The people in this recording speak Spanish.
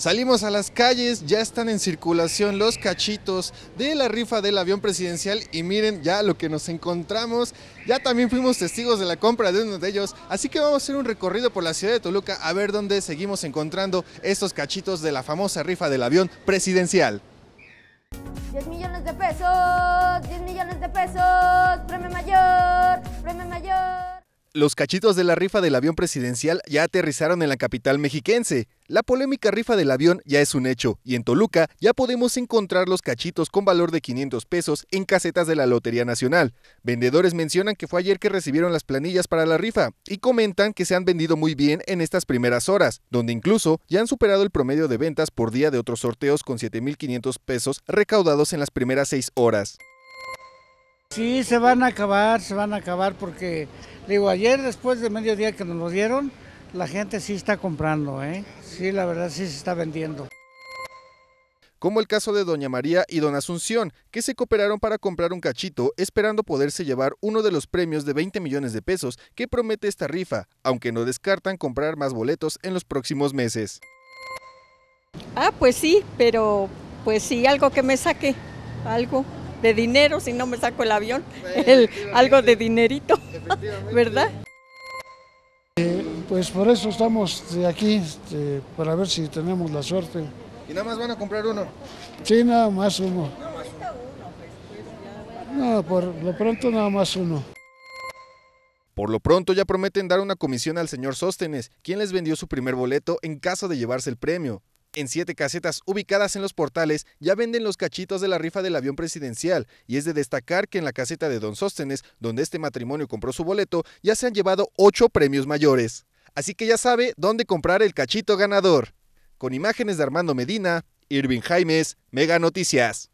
Salimos a las calles, ya están en circulación los cachitos de la rifa del avión presidencial y miren ya lo que nos encontramos. Ya también fuimos testigos de la compra de uno de ellos, así que vamos a hacer un recorrido por la ciudad de Toluca a ver dónde seguimos encontrando estos cachitos de la famosa rifa del avión presidencial. 10 millones de pesos, 10 millones de pesos, premio mayor. Los cachitos de la rifa del avión presidencial ya aterrizaron en la capital mexiquense. La polémica rifa del avión ya es un hecho y en Toluca ya podemos encontrar los cachitos con valor de 500 pesos en casetas de la Lotería Nacional. Vendedores mencionan que fue ayer que recibieron las planillas para la rifa y comentan que se han vendido muy bien en estas primeras horas, donde incluso ya han superado el promedio de ventas por día de otros sorteos con 7.500 pesos recaudados en las primeras seis horas. Sí, se van a acabar, se van a acabar porque Digo, ayer después de mediodía que nos lo dieron, la gente sí está comprando, ¿eh? Sí, la verdad sí se está vendiendo. Como el caso de Doña María y Don Asunción, que se cooperaron para comprar un cachito esperando poderse llevar uno de los premios de 20 millones de pesos que promete esta rifa, aunque no descartan comprar más boletos en los próximos meses. Ah, pues sí, pero pues sí, algo que me saque, algo de dinero, si no me saco el avión, algo de dinerito. ¿Verdad? Eh, pues por eso estamos aquí, este, para ver si tenemos la suerte. ¿Y nada más van a comprar uno? Sí, nada más uno. No, por lo pronto nada más uno. Por lo pronto ya prometen dar una comisión al señor Sóstenes, quien les vendió su primer boleto en caso de llevarse el premio. En siete casetas ubicadas en los portales ya venden los cachitos de la rifa del avión presidencial y es de destacar que en la caseta de Don Sóstenes, donde este matrimonio compró su boleto, ya se han llevado ocho premios mayores. Así que ya sabe dónde comprar el cachito ganador. Con imágenes de Armando Medina, Irving Jaimes, Mega Noticias.